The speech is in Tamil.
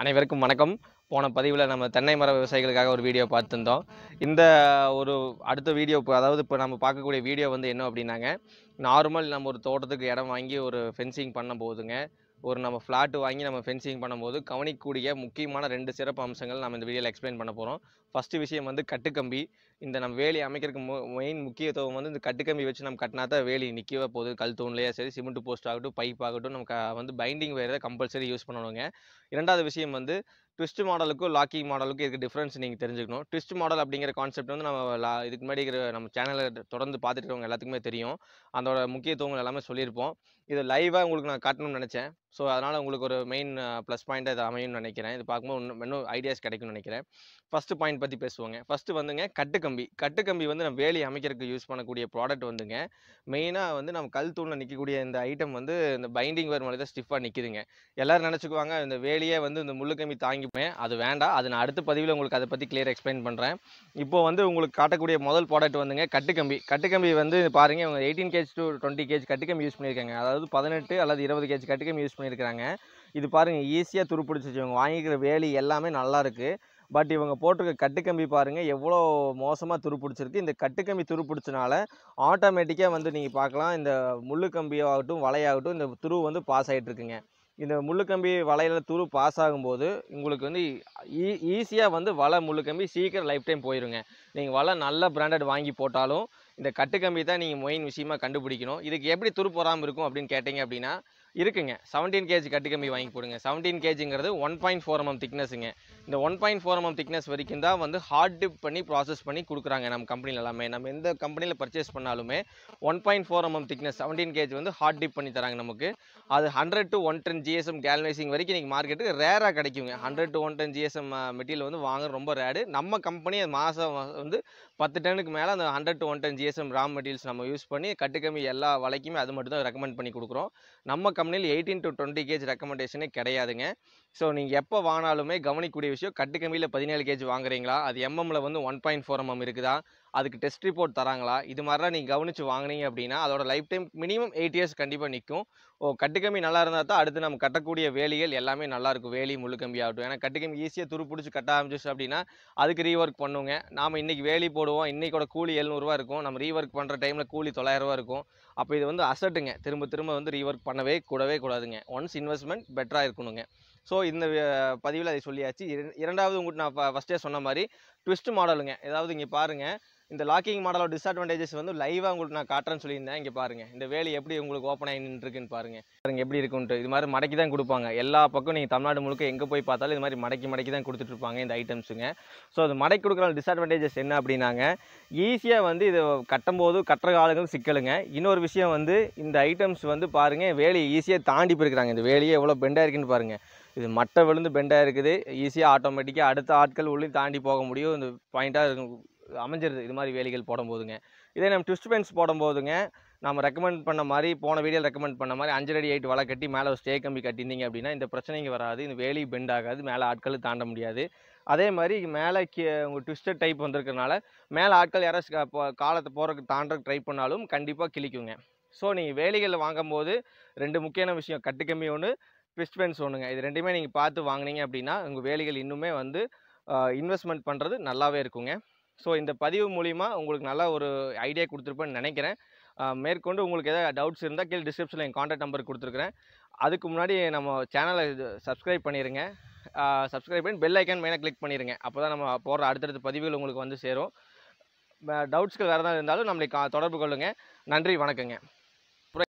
அனைவருக்கும் வணக்கம் போன பதிவில் நம்ம தென்னை மர விவசாயிகளுக்காக ஒரு வீடியோ பார்த்துருந்தோம் இந்த ஒரு அடுத்த வீடியோ இப்போ அதாவது இப்போ நம்ம பார்க்கக்கூடிய வீடியோ வந்து என்ன அப்படின்னாங்க நார்மல் நம்ம ஒரு தோட்டத்துக்கு இடம் வாங்கி ஒரு ஃபென்சிங் பண்ண போதுங்க ஒரு நம்ம ஃப்ளாட்டு வாங்கி நம்ம ஃபென்சிங் பண்ணும்போது கவனிக்கக்கூடிய முக்கியமான ரெண்டு சிறப்பு அம்சங்கள் நம்ம இந்த வீடியோவில் எக்ஸ்பிளைன் பண்ண போகிறோம் ஃபஸ்ட்டு விஷயம் வந்து கட்டுக்கம்பி இந்த நம்ம வேலி அமைக்கிறதுக்கு மெயின் முக்கியத்துவம் வந்து இந்த கட்டுக்கம்பி வச்சு நம்ம கட்டினா தான் வேலி நிற்கவே போகுது கல் தூண்லேயே சரி சிமெண்ட் போஸ்ட் ஆகட்டும் பைப் ஆகட்டும் நமக்கு வந்து பைண்டிங் வேறு கம்பல்சரி யூஸ் பண்ணணுங்க இரண்டாவது விஷயம் வந்து ட்விஸ்ட் மாடலுக்கும் லாக்கிங் மாடலுக்கும் இதுக்கு டிஃப்ரென்ஸ் நீங்கள் தெரிஞ்சுக்கணும் ட்விஸ்ட் மாடல் அப்படிங்கிற கான்செப்ட் வந்து நம்ம லா இதுக்கு முன்னாடி நம்ம சேனலில் தொடர்ந்து பார்த்துட்டு இருக்கவங்க எல்லாத்துக்குமே தெரியும் அதோட முக்கியத்துவங்கள் எல்லாமே சொல்லியிருப்போம் இது லைவாக உங்களுக்கு நான் காட்டணும்னு நினச்சேன் ஸோ அதனால் உங்களுக்கு ஒரு மெயின் ப்ளஸ் பாயிண்ட்டாக இதை அமையும்னு நினைக்கிறேன் இது பார்க்கும்போது இன்னும் இன்னும் ஐடியாஸ் கிடைக்கும்னு நினைக்கிறேன் ஃபஸ்ட்டு பாயிண்ட் பற்றி பேசுவோங்க ஃபஸ்ட்டு வந்துங்க கட்டு கம்பி கட்டு கம்பி வந்து நம்ம வேலி அமைக்கிறதுக்கு யூஸ் பண்ணக்கூடிய ப்ராடக்ட் வந்துங்க மெயினாக வந்து நம்ம கல் தூணில் நிற்கக்கூடிய இந்த ஐட்டம் வந்து இந்த பைண்டிங் வேர் மாதிரி தான் ஸ்டிஃபாக நிற்கிதுங்க எல்லோரும் நினச்சிக்குவாங்க இந்த வேலியே வந்து இந்த முள்ளு கம்பி தாங்கி வாங்கிப்பேன் அது வேண்டாம் அது நான் அடுத்த பதிவில் உங்களுக்கு அதை பற்றி கிளியர் எக்ஸ்பிளைன் பண்ணுறேன் இப்போ வந்து உங்களுக்கு காட்டக்கூடிய முதல் ப்ராடக்ட் வந்துங்க கட்டுக்கம்பி கட்டுக்கம்பி வந்து பாருங்கள் இவங்க eighteen gauge to twenty gauge கட்டுக்கம்பி யூஸ் பண்ணியிருக்காங்க அதாவது பதினெட்டு அல்லது இருபது கேஜ் கட்டுக்கம்பி யூஸ் பண்ணியிருக்காங்க இது பாருங்கள் ஈஸியாக துருப்பிடிச்சிச்சு இவங்க வாங்கிக்கிற வேலி எல்லாமே நல்லாயிருக்கு பட் இவங்க போட்டிருக்க கட்டுக்கம்பி பாருங்கள் எவ்வளோ மோசமாக துருப்பிடிச்சிருக்கு இந்த கட்டுக்கம்பி துருப்பிடிச்சனால ஆட்டோமேட்டிக்காக வந்து நீங்கள் பார்க்கலாம் இந்த முள்ளு கம்பியாகட்டும் வலையாகட்டும் இந்த துரு வந்து பாஸ் ஆகிட்டு இருக்குங்க இந்த முள்ளுக்கம்பி வலையில் துரு பாஸ் ஆகும்போது உங்களுக்கு வந்து ஈ ஈஸியாக வந்து வலை முள்ளுக்கம்பி சீக்கிரம் லைஃப் டைம் போயிருங்க நீங்கள் வலை நல்ல ப்ராண்டட் வாங்கி போட்டாலும் இந்த கட்டுக்கம்பி தான் நீங்கள் மொயின் விஷயமா கண்டுபிடிக்கணும் இதுக்கு எப்படி துரு போகாமல் இருக்கும் அப்படின்னு கேட்டிங்க அப்படின்னா இருக்குங்க செவன்டீன் கேஜி கட்டுக்கம்பி வாங்கி போடுங்க செவன்டீன் கேஜிங்கிறது ஒன் பாயிண்ட் ஃபோர் எம்எம் திக்னஸுங்க இந்த one point four mm thickness வரைக்கும் தான் வந்து ஹார்ட் டிப் பண்ணி ப்ராசஸ் பண்ணி கொடுக்குறாங்க நம்ம கம்பெனியில் எல்லாமே நம்ம எந்த கம்பெனியில் பர்ச்சேஸ் பண்ணாலுமே one point four mm thickness seventeen gauge வந்து ஹார்ட் டிப் பண்ணி தராங்க நமக்கு அது hundred to one ten GSM galvanizing வரைக்கும் நீங்கள் மார்க்கெட்டுக்கு ரேராக கிடைக்குங்க hundred to one ten GSM material வந்து வாங்க ரொம்ப ரேடு நம்ம கம்பெனி மாதம் வந்து பத்து டன்னுக்கு மேலே அந்த hundred to one ten GS GSM raw materials நம்ம யூஸ் பண்ணி கட்டுக்கம்மி எல்லா வலைக்குமே அது மட்டும் தான் ரெக்கமெண்ட் பண்ணி கொடுக்குறோம் நம்ம கம்பெனியில் எயிட்டீன் டு டுவெண்ட்டி கேஜ் ரெக்கமெண்டேஷனே கிடையாதுங்க ஸோ நீங்கள் எப்போ வாங்கினாலுமே கவனிக்கக்கூடிய விஷயம் கட்டுக்கம்மியில் பதினேழு கேஜ் வாங்குறீங்களா அது எம்எம்மில் வந்து ஒன் பாயிண்ட் ஃபோர் எம்எம் இருக்குதா அதுக்கு டெஸ்ட் ரிப்போர்ட் தராங்களா இது மாதிரிலாம் நீங்கள் கவனித்து வாங்கினீங்க அப்படின்னா அதோட life time minimum eight years கண்டிப்பாக நிற்கும் ஓ கட்டுக்கம்பி நல்லா இருந்தால் தான் அடுத்து நம்ம கட்டக்கூடிய வேலிகள் எல்லாமே நல்லாயிருக்கும் வேலி முழுக்கம்பி ஆகட்டும் ஏன்னா கட்டுக்கம்பி ஈஸியாக துரு பிடிச்சி கட்ட ஆரம்பிச்சிச்சு அப்படின்னா அதுக்கு ரீஒர்க் பண்ணுவோங்க நாம் இன்றைக்கி வேலி போடுவோம் இன்றைக்கோட கூலி எழுநூறுவா இருக்கும் நம்ம நம்ம ரீஒர்க் பண்ணுற டைமில் கூலி தொள்ளாயிரரூவா இருக்கும் அப்போ இது வந்து அசட்டுங்க திரும்ப திரும்ப வந்து ரீஒர்க் பண்ணவே கூடவே கூடாதுங்க ஒன்ஸ் இன்வெஸ்ட்மெண்ட் பெட்டராக இருக்கணுங்க ஸோ இந்த பதிவில் அதை சொல்லியாச்சு இரண்டாவது உங்கள்கிட்ட நான் ஃபஸ்ட்டே சொன்ன மாதிரி ட்விஸ்ட் மாடலுங்க ஏதாவது இங்கே பாருங்கள் இந்த லாக்கிங் மாடலோட டிஸ்அட்வான்டேஜஸ் வந்து லைவாக உங்களுக்கு நான் காட்டுறேன்னு சொல்லியிருந்தேன் இங்கே பாருங்கள் இந்த வேலை எப்படி உங்களுக்கு ஓப்பன் ஆகி நின்றுருக்குன்னு பாருங்கள் பாருங்கள் எப்படி இருக்குன்ட்டு இது மாதிரி மடக்கி தான் கொடுப்பாங்க எல்லா பக்கம் நீங்கள் தமிழ்நாடு முழுக்க எங்கே போய் பார்த்தாலும் இது மாதிரி மடக்கி மடக்கி தான் கொடுத்துட்ருப்பாங்க இந்த ஐட்டம்ஸுங்க ஸோ அது மடக்கி கொடுக்குற டிஸ்அட்வான்டேஜஸ் என்ன அப்படின்னாங்க ஈஸியாக வந்து இது கட்டும்போது கட்டுற காலங்களும் சிக்கலுங்க இன்னொரு விஷயம் வந்து இந்த ஐட்டம்ஸ் வந்து பாருங்கள் வேலையை ஈஸியாக தாண்டி போயிருக்கிறாங்க இந்த வேலையே எவ்வளோ பெண்டாக இருக்குன்னு பாருங்கள் இது மட்டை விழுந்து பெண்டாக இருக்குது ஈஸியாக ஆட்டோமேட்டிக்காக அடுத்த ஆட்கள் உள்ளே தாண்டி போக முடியும் இந்த பாயிண்ட்டாக இருக்கும் அமைஞ்சிருது இது மாதிரி வேலிகள் போடும்போதுங்க இதே நம்ம ட்விஸ்ட் பென்ஸ் போடும்போதுங்க நம்ம ரெக்கமெண்ட் பண்ண மாதிரி போன வீடியோ ரெக்கமெண்ட் பண்ண மாதிரி அஞ்சு அடி எயிட் வலை கட்டி மேலே ஒரு ஸ்டே கம்பி கட்டியிருந்தீங்க அப்படின்னா இந்த பிரச்சனைங்க வராது இந்த வேலி பெண்ட் ஆகாது மேலே ஆட்கள் தாண்ட முடியாது அதே மாதிரி மேலே உங்கள் ட்விஸ்டட் டைப் வந்திருக்கிறனால மேலே ஆட்கள் யாராச்சும் காலத்தை போகிறதுக்கு தாண்டக்கு ட்ரை பண்ணாலும் கண்டிப்பாக கிளிக்குங்க ஸோ நீங்கள் வேலிகளில் வாங்கும்போது ரெண்டு முக்கியமான விஷயம் கட்டு கம்மி ஒன்று ட்விஸ்ட் பென்ஸ் ஒன்றுங்க இது ரெண்டுமே நீங்கள் பார்த்து வாங்கினீங்க அப்படின்னா உங்கள் வேலிகள் இன்னுமே வந்து இன்வெஸ்ட்மெண்ட் பண்ணுறது நல்லாவே இருக்குங்க ஸோ இந்த பதிவு மூலிமா உங்களுக்கு நல்லா ஒரு ஐடியா கொடுத்துருப்பேன்னு நினைக்கிறேன் மேற்கொண்டு உங்களுக்கு எதாவது டவுட்ஸ் இருந்தால் கீழே டிஸ்கிரிப்ஷனில் என் காண்டாக்ட் நம்பர் கொடுத்துருக்குறேன் அதுக்கு முன்னாடி நம்ம சேனலை சப்ஸ்கிரைப் பண்ணிடுங்க சப்ஸ்கிரைப் பண்ணி பெல் ஐக்கான் மெயினாக கிளிக் பண்ணிடுங்க அப்போ தான் நம்ம போடுற அடுத்தடுத்த பதிவுகள் உங்களுக்கு வந்து சேரும் டவுட்ஸ்கள் வேறு தான் இருந்தாலும் நம்மளை தொடர்பு கொள்ளுங்கள் நன்றி வணக்கங்க